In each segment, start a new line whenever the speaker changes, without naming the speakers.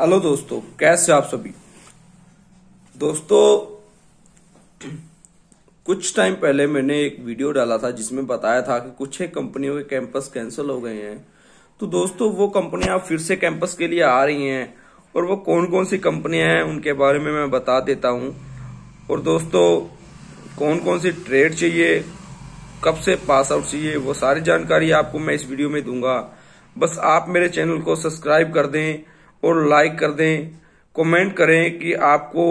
hello दोस्तों कैसे हो आप सभी दोस्तों कुछ टाइम पहले मैंने एक वीडियो डाला था जिसमें बताया था कि कुछ एक कंपनियों के कैंपस कैंसिल हो गए हैं तो दोस्तों वो कंपनियां फिर से कैंपस के लिए आ रही हैं और वो कौन कौन सी कंपनियां हैं उनके बारे में मैं बता देता हूं और दोस्तों कौन कौन सी ट्रेड चाहिए कब से पास आउट चाहिए वो सारी जानकारी आपको मैं इस वीडियो में दूंगा बस आप मेरे चैनल को सब्सक्राइब कर दें और लाइक कर दें कमेंट करें कि आपको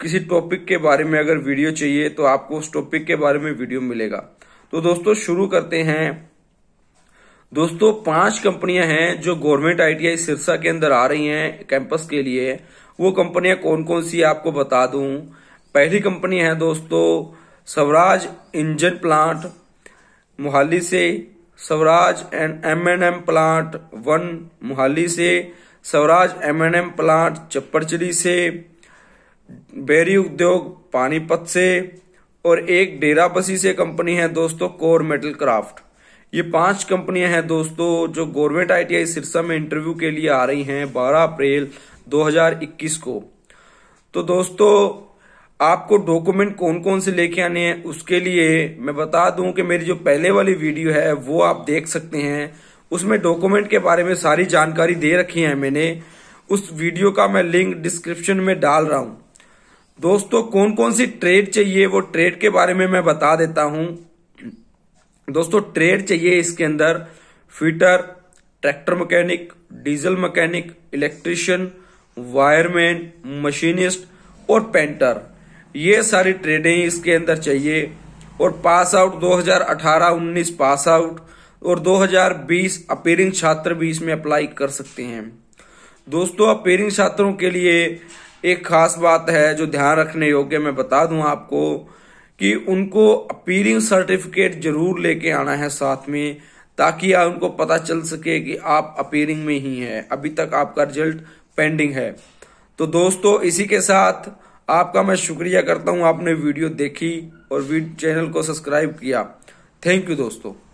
किसी टॉपिक के बारे में अगर वीडियो चाहिए तो आपको उस टॉपिक के बारे में वीडियो मिलेगा तो दोस्तों शुरू करते हैं दोस्तों पांच कंपनियां हैं जो गवर्नमेंट आईटीआई सिरसा के अंदर आ रही हैं कैंपस के लिए वो कंपनियां कौन कौन सी आपको बता दूं पहली कंपनी है दोस्तों स्वराज इंजन प्लांट मोहाली से Swaraj and M N M plant one Mohali से स्वराज एमएनएम प्लांट चप्परचिड़ी से बेरी उद्योग पानीपत से और एक डेरा बसी से कंपनी है दोस्तों कोर मेटल क्राफ्ट ये पांच कंपनियां हैं दोस्तों जो गवर्नमेंट आईटीआई सिरसा में इंटरव्यू के लिए आ रही हैं 12 अप्रैल 2021 को तो दोस्तों आपको डॉक्यूमेंट कौन कौन से लेके आने हैं उसके लिए मैं बता दूं कि मेरी जो पहले वाली वीडियो है वो आप देख सकते हैं उसमें डॉक्यूमेंट के बारे में सारी जानकारी दे रखी है मैंने उस वीडियो का मैं लिंक डिस्क्रिप्शन में डाल रहा हूँ दोस्तों कौन कौन सी ट्रेड चाहिए वो ट्रेड के बारे में मैं बता देता हूँ दोस्तों ट्रेड चाहिए इसके अंदर fitter tractor mechanic diesel mechanic electrician wireman machinist और पेंटर ये सारी ट्रेडें इसके अंदर चाहिए और पास आउट 2018-19 पास आउट और 2020 अपेयरिंग छात्र भी इसमें अप्लाई कर सकते हैं दोस्तों अपेयरिंग छात्रों के लिए एक खास बात है जो ध्यान रखने योग्य मैं बता दूं आपको कि उनको अपीयरिंग सर्टिफिकेट जरूर लेके आना है साथ में ताकि उनको पता चल सके कि आप अपीयरिंग में ही हैं अभी तक आपका रिजल्ट पेंडिंग है तो दोस्तों इसी के साथ आपका मैं शुक्रिया करता हूं आपने वीडियो देखी और वीडियो चैनल को सब्सक्राइब किया थैंक यू दोस्तों